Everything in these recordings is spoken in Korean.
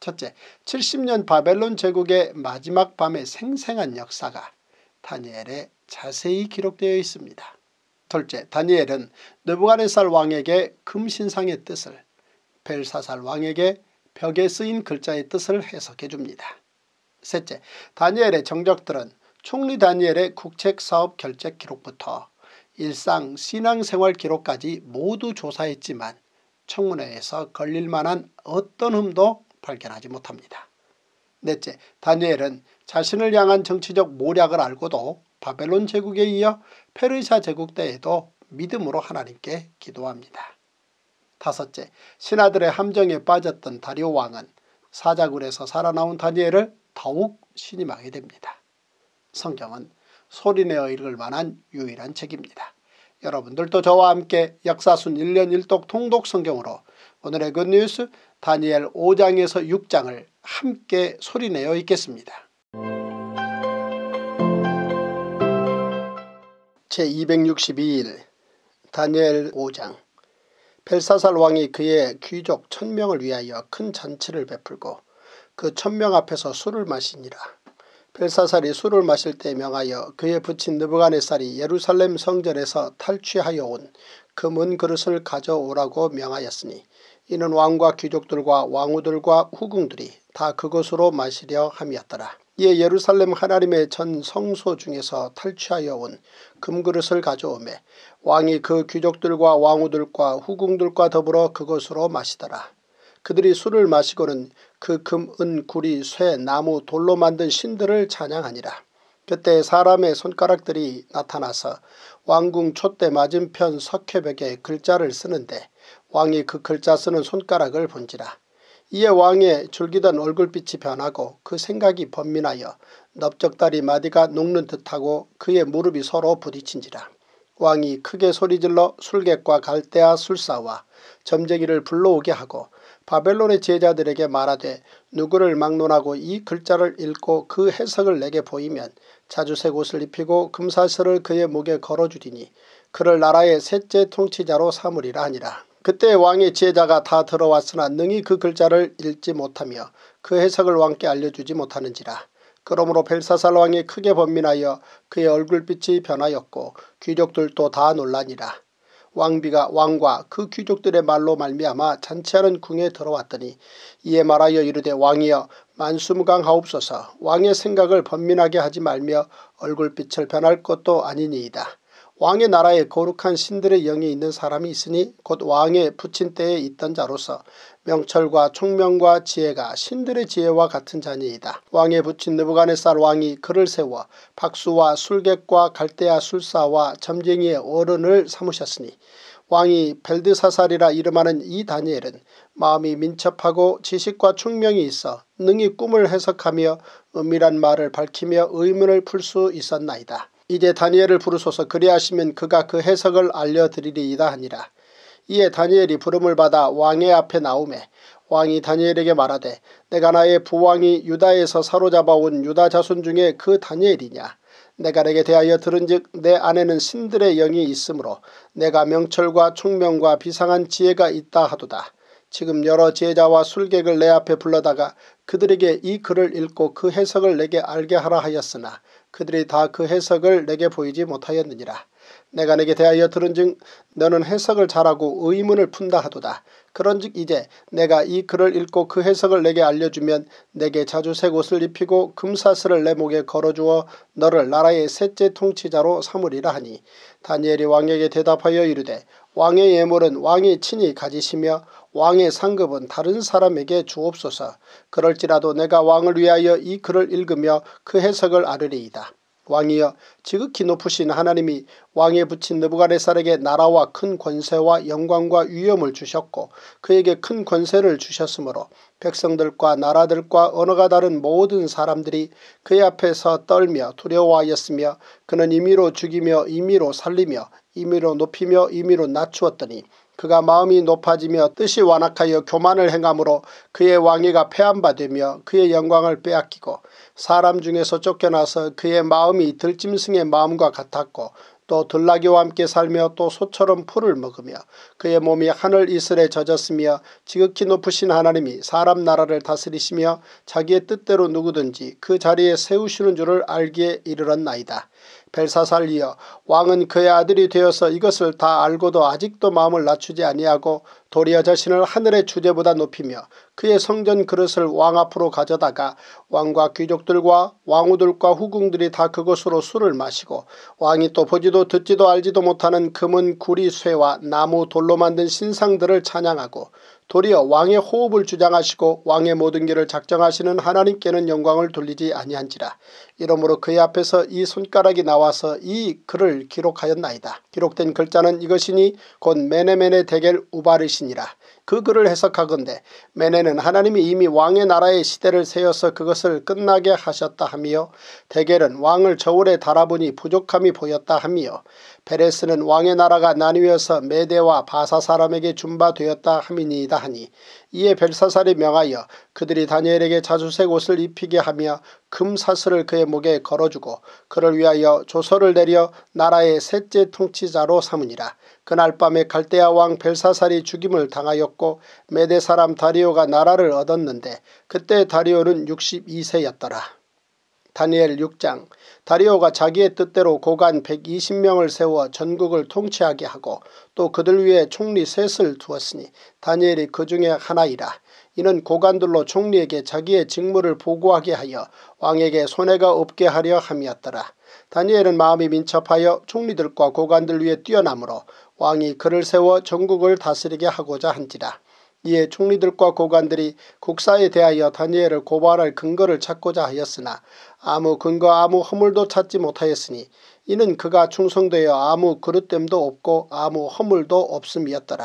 첫째, 70년 바벨론 제국의 마지막 밤의 생생한 역사가 다니엘에 자세히 기록되어 있습니다. 둘째, 다니엘은 느부갓네살 왕에게 금신상의 뜻을, 벨사살 왕에게 벽에 쓰인 글자의 뜻을 해석해 줍니다. 셋째, 다니엘의 정적들은 총리 다니엘의 국책사업 결제 기록부터 일상 신앙생활 기록까지 모두 조사했지만 청문회에서 걸릴만한 어떤 흠도 발견하지 못합니다. 넷째, 다니엘은 자신을 향한 정치적 모략을 알고도 바벨론 제국에 이어 페르시아 제국 때에도 믿음으로 하나님께 기도합니다. 다섯째, 신하들의 함정에 빠졌던 다리오 왕은 사자굴에서 살아나온 다니엘을 더욱 신임하게 됩니다. 성경은 소리내어 읽을 만한 유일한 책입니다. 여러분들도 저와 함께 역사순 1년 1독 통독 성경으로 오늘의 굿뉴스 다니엘 5장에서 6장을 함께 소리내어 읽겠습니다. 제262일 다니엘 5장 벨사살 왕이 그의 귀족 천명을 위하여 큰 잔치를 베풀고 그 천명 앞에서 술을 마시니라. 벨사살이 술을 마실 때 명하여 그의 부친 느부갓네살이 예루살렘 성전에서 탈취하여 온 금은 그 그릇을 가져오라고 명하였으니 이는 왕과 귀족들과 왕후들과 후궁들이 다 그것으로 마시려 함이었더라. 이에 예루살렘 하나님의 전 성소 중에서 탈취하여 온 금그릇을 가져오매 왕이 그 귀족들과 왕후들과 후궁들과 더불어 그것으로 마시더라. 그들이 술을 마시고는 그 금, 은, 구리, 쇠, 나무, 돌로 만든 신들을 찬양하니라. 그때 사람의 손가락들이 나타나서 왕궁 촛대 맞은편 석회벽에 글자를 쓰는데 왕이 그 글자 쓰는 손가락을 본지라. 이에 왕의 줄기던 얼굴빛이 변하고 그 생각이 번민하여 넓적다리 마디가 녹는 듯하고 그의 무릎이 서로 부딪힌지라. 왕이 크게 소리질러 술객과 갈대아 술사와 점쟁이를 불러오게 하고 바벨론의 제자들에게 말하되 누구를 막론하고 이 글자를 읽고 그 해석을 내게 보이면 자주색 옷을 입히고 금사슬을 그의 목에 걸어주리니 그를 나라의 셋째 통치자로 삼으리라 하니라. 그때 왕의 제자가다 들어왔으나 능히 그 글자를 읽지 못하며 그 해석을 왕께 알려주지 못하는지라. 그러므로 벨사살 왕이 크게 범민하여 그의 얼굴빛이 변하였고 귀족들도 다 놀라니라. 왕비가 왕과 그 귀족들의 말로 말미암아 잔치하는 궁에 들어왔더니 이에 말하여 이르되 왕이여 만수무강하옵소서 왕의 생각을 번민하게 하지 말며 얼굴빛을 변할 것도 아니니이다. 왕의 나라에 거룩한 신들의 영이 있는 사람이 있으니 곧 왕의 부친 때에 있던 자로서 명철과 총명과 지혜가 신들의 지혜와 같은 자니이다. 왕의 부친 느부간의살 왕이 그를 세워 박수와 술객과 갈대아 술사와 점쟁이의 어른을 삼으셨으니 왕이 벨드사살이라 이름하는 이 다니엘은 마음이 민첩하고 지식과 총명이 있어 능히 꿈을 해석하며 은밀한 말을 밝히며 의문을 풀 수 있었나이다. 이제 다니엘을 부르소서 그리하시면 그가 그 해석을 알려드리리이다 하니라. 이에 다니엘이 부름을 받아 왕의 앞에 나오매 왕이 다니엘에게 말하되 내가 나의 부왕이 유다에서 사로잡아온 유다 자손 중에 그 다니엘이냐. 내가 내게 대하여 들은즉 내 안에는 신들의 영이 있으므로 내가 명철과 총명과 비상한 지혜가 있다 하도다. 지금 여러 제자와 술객을 내 앞에 불러다가 그들에게 이 글을 읽고 그 해석을 내게 알게 하라 하였으나 그들이 다 그 해석을 내게 보이지 못하였느니라. 내가 내게 대하여 들은즉 너는 해석을 잘하고 의문을 푼다 하도다. 그런즉 이제 내가 이 글을 읽고 그 해석을 내게 알려주면 내게 자주색 옷을 입히고 금사슬을 내 목에 걸어주어 너를 나라의 셋째 통치자로 삼으리라 하니 다니엘이 왕에게 대답하여 이르되 왕의 예물은 왕이 친히 가지시며 왕의 상급은 다른 사람에게 주옵소서 그럴지라도 내가 왕을 위하여 이 글을 읽으며 그 해석을 아르리이다. 왕이여 지극히 높으신 하나님이 왕에 붙인 느부가네살에게 나라와 큰 권세와 영광과 위엄을 주셨고 그에게 큰 권세를 주셨으므로 백성들과 나라들과 언어가 다른 모든 사람들이 그의 앞에서 떨며 두려워하였으며 그는 임의로 죽이며 임의로 살리며 임의로 높이며 임의로 낮추었더니 그가 마음이 높아지며 뜻이 완악하여 교만을 행함으로 그의 왕위가 폐한바되며 그의 영광을 빼앗기고 사람 중에서 쫓겨나서 그의 마음이 들짐승의 마음과 같았고 또 들나귀와 함께 살며 또 소처럼 풀을 먹으며 그의 몸이 하늘 이슬에 젖었으며 지극히 높으신 하나님이 사람 나라를 다스리시며 자기의 뜻대로 누구든지 그 자리에 세우시는 줄을 알기에 이르렀나이다. 벨사살리여 왕은 그의 아들이 되어서 이것을 다 알고도 아직도 마음을 낮추지 아니하고 도리어 자신을 하늘의 주제보다 높이며 그의 성전 그릇을 왕 앞으로 가져다가 왕과 귀족들과 왕후들과 후궁들이 다 그곳으로 술을 마시고 왕이 또 보지도 듣지도 알지도 못하는 금은 구리 쇠와 나무 돌로 만든 신상들을 찬양하고 도리어 왕의 호흡을 주장하시고 왕의 모든 길을 작정하시는 하나님께는 영광을 돌리지 아니한지라 이러므로 그의 앞에서 이 손가락이 나와서 이 글을 기록하였나이다. 기록된 글자는 이것이니 곧 메네메네 대겔 우바르시니라. 그 글을 해석하건대 메네는 하나님이 이미 왕의 나라의 시대를 세워서 그것을 끝나게 하셨다 하며 대겔은 왕을 저울에 달아보니 부족함이 보였다 하며 베레스는 왕의 나라가 나뉘어서 메대와 바사 사람에게 준바되었다 함이니이다 하니 이에 벨사살이 명하여 그들이 다니엘에게 자주색 옷을 입히게 하며 금사슬을 그의 목에 걸어주고 그를 위하여 조서를 내려 나라의 셋째 통치자로 삼으니라. 그날 밤에 갈대아 왕 벨사살이 죽임을 당하였고 메대 사람 다리오가 나라를 얻었는데 그때 다리오는 62세였더라. 다니엘 6장 다리오가 자기의 뜻대로 고관 120명을 세워 전국을 통치하게 하고 또 그들 위에 총리 셋을 두었으니 다니엘이 그 중에 하나이라. 이는 고관들로 총리에게 자기의 직무를 보고하게 하여 왕에게 손해가 없게 하려 함이었더라. 다니엘은 마음이 민첩하여 총리들과 고관들 위에 뛰어남으로 왕이 그를 세워 전국을 다스리게 하고자 한지라. 이에 총리들과 고관들이 국사에 대하여 다니엘을 고발할 근거를 찾고자 하였으나 아무 근거 아무 허물도 찾지 못하였으니 이는 그가 충성되어 아무 그릇됨도 없고 아무 허물도 없음이었더라.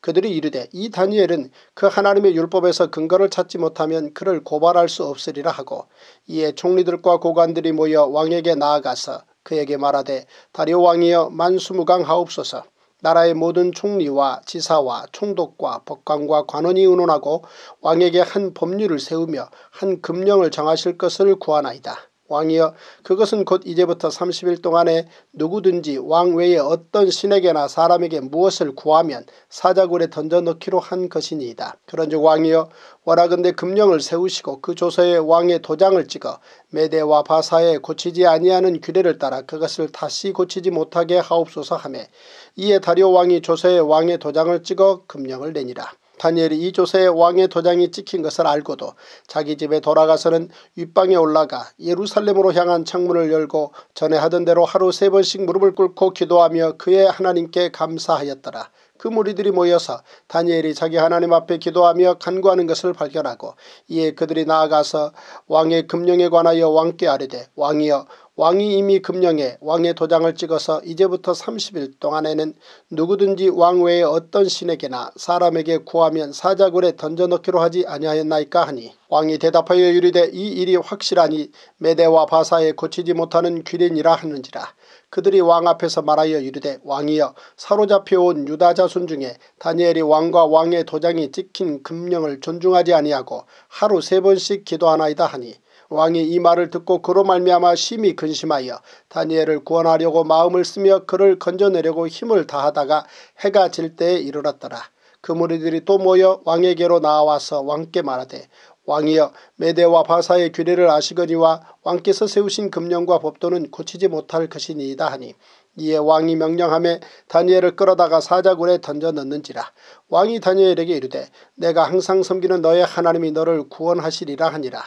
그들이 이르되 이 다니엘은 그 하나님의 율법에서 근거를 찾지 못하면 그를 고발할 수 없으리라 하고 이에 총리들과 고관들이 모여 왕에게 나아가서 그에게 말하되 다리오 왕이여 만수무강하옵소서 나라의 모든 총리와 지사와 총독과 법관과 관원이 의논하고 왕에게 한 법률을 세우며 한 금령을 정하실 것을 구하나이다. 왕이여 그것은 곧 이제부터 30일 동안에 누구든지 왕 외에 어떤 신에게나 사람에게 무엇을 구하면 사자굴에 던져 넣기로 한 것이니이다. 그런즉 왕이여 워라근대 금령을 세우시고 그 조서에 왕의 도장을 찍어 메대와 바사에 고치지 아니하는 규례를 따라 그것을 다시 고치지 못하게 하옵소서 하매 이에 다리오 왕이 조서에 왕의 도장을 찍어 금령을 내니라. 다니엘이 이조서에 왕의 도장이 찍힌 것을 알고도 자기 집에 돌아가서는 윗방에 올라가 예루살렘으로 향한 창문을 열고 전에 하던 대로 하루 세 번씩 무릎을 꿇고 기도하며 그의 하나님께 감사하였더라. 그 무리들이 모여서 다니엘이 자기 하나님 앞에 기도하며 간구하는 것을 발견하고 이에 그들이 나아가서 왕의 금령에 관하여 왕께 아뢰되 왕이여 왕이 이미 금령에 왕의 도장을 찍어서 이제부터 30일 동안에는 누구든지 왕 외에 어떤 신에게나 사람에게 구하면 사자굴에 던져넣기로 하지 아니하였나이까 하니 왕이 대답하여 유리되 이 일이 확실하니 메대와 바사에 고치지 못하는 귀린이라 하는지라 그들이 왕 앞에서 말하여 이르되 왕이여 사로잡혀온 유다 자손 중에 다니엘이 왕과 왕의 도장이 찍힌 금령을 존중하지 아니하고 하루 세 번씩 기도하나이다 하니 왕이 이 말을 듣고 그로 말미암아 심히 근심하여 다니엘을 구원하려고 마음을 쓰며 그를 건져내려고 힘을 다하다가 해가 질 때에 이르렀더라. 그 무리들이 또 모여 왕에게로 나와서 왕께 말하되 왕이여 메대와 바사의 규례를 아시거니와 왕께서 세우신 금령과 법도는 고치지 못할 것이니이다 하니 이에 왕이 명령함에 다니엘을 끌어다가 사자굴에 던져 넣는지라 왕이 다니엘에게 이르되 내가 항상 섬기는 너의 하나님이 너를 구원하시리라 하니라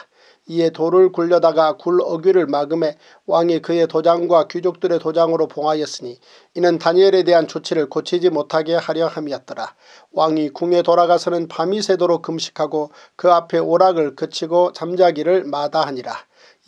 이에 돌을 굴려다가 굴 어귀를 막음해 왕이 그의 도장과 귀족들의 도장으로 봉하였으니 이는 다니엘에 대한 조치를 고치지 못하게 하려 함이었더라. 왕이 궁에 돌아가서는 밤이 새도록 금식하고 그 앞에 오락을 그치고 잠자기를 마다하니라.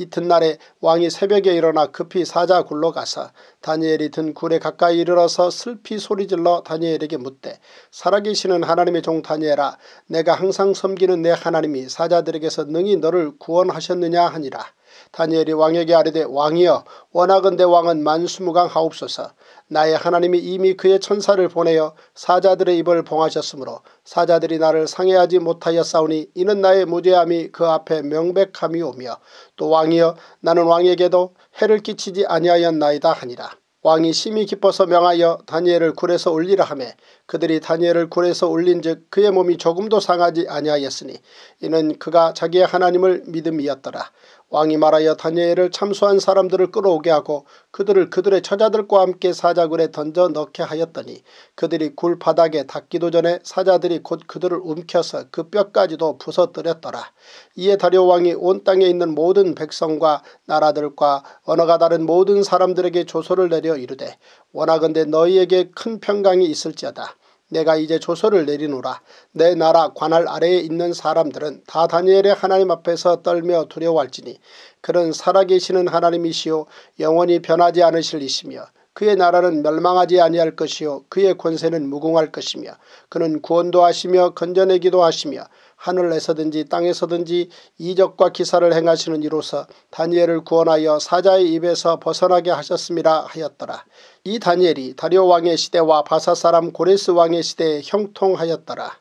이튿날에 왕이 새벽에 일어나 급히 사자굴로 가서 다니엘이 든 굴에 가까이 이르러서 슬피 소리질러 다니엘에게 묻되 살아계시는 하나님의 종 다니엘아 내가 항상 섬기는 내 하나님이 사자들에게서 능히 너를 구원하셨느냐 하니라. 다니엘이 왕에게 아뢰되 왕이여 원하건대 왕은 만수무강 하옵소서 나의 하나님이 이미 그의 천사를 보내어 사자들의 입을 봉하셨으므로 사자들이 나를 상해하지 못하였사오니 이는 나의 무죄함이 그 앞에 명백함이 오며 또 왕이여 나는 왕에게도 해를 끼치지 아니하였나이다 하니라. 왕이 심히 기뻐서 명하여 다니엘을 굴에서 올리라 하매 그들이 다니엘을 굴에서 올린즉 그의 몸이 조금도 상하지 아니하였으니 이는 그가 자기의 하나님을 믿음이었더라. 왕이 말하여 다니엘을 참수한 사람들을 끌어오게 하고 그들을 그들의 처자들과 함께 사자굴에 던져 넣게 하였더니 그들이 굴 바닥에 닿기도 전에 사자들이 곧 그들을 움켜서 그 뼈까지도 부서뜨렸더라. 이에 다리오 왕이 온 땅에 있는 모든 백성과 나라들과 언어가 다른 모든 사람들에게 조소를 내려 이르되 워낙건데 너희에게 큰 평강이 있을지어다. 내가 이제 조서를 내리노라. 내 나라 관할 아래에 있는 사람들은 다 다니엘의 하나님 앞에서 떨며 두려워할지니 그는 살아계시는 하나님이시요 영원히 변하지 않으실 이시며 그의 나라는 멸망하지 아니할 것이요 그의 권세는 무궁할 것이며 그는 구원도 하시며 건져내기도 하시며 하늘에서든지 땅에서든지 이적과 기사를 행하시는 이로서 다니엘을 구원하여 사자의 입에서 벗어나게 하셨습니다 하였더라. 이 다니엘이 다리오 왕의 시대와 바사 사람 고레스 왕의 시대에 형통하였더라.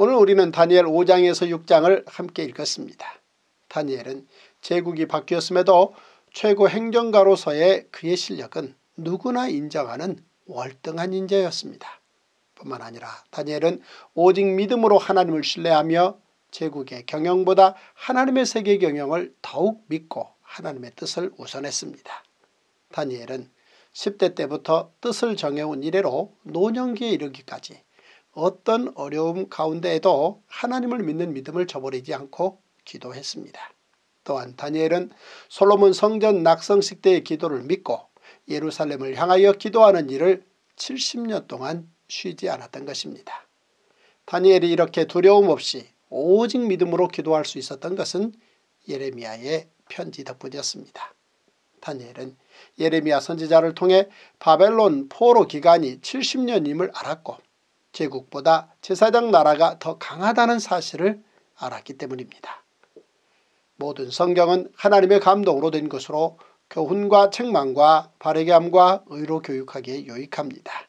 오늘 우리는 다니엘 5장에서 6장을 함께 읽었습니다. 다니엘은 제국이 바뀌었음에도 최고 행정가로서의 그의 실력은 누구나 인정하는 월등한 인재였습니다. 뿐만 아니라 다니엘은 오직 믿음으로 하나님을 신뢰하며 제국의 경영보다 하나님의 세계 경영을 더욱 믿고 하나님의 뜻을 우선했습니다. 다니엘은 10대 때부터 뜻을 정해온 이래로 노년기에 이르기까지 어떤 어려움 가운데에도 하나님을 믿는 믿음을 저버리지 않고 기도했습니다. 또한 다니엘은 솔로몬 성전 낙성식 때의 기도를 믿고 예루살렘을 향하여 기도하는 일을 70년 동안 쉬지 않았던 것입니다. 다니엘이 이렇게 두려움 없이 오직 믿음으로 기도할 수 있었던 것은 예레미야의 편지 덕분이었습니다. 다니엘은 예레미야 선지자를 통해 바벨론 포로 기간이 70년임을 알았고 제국보다 제사장 나라가 더 강하다는 사실을 알았기 때문입니다. 모든 성경은 하나님의 감동으로 된 것으로 교훈과 책망과 바르게 함과 의로 교육하기에 유익합니다.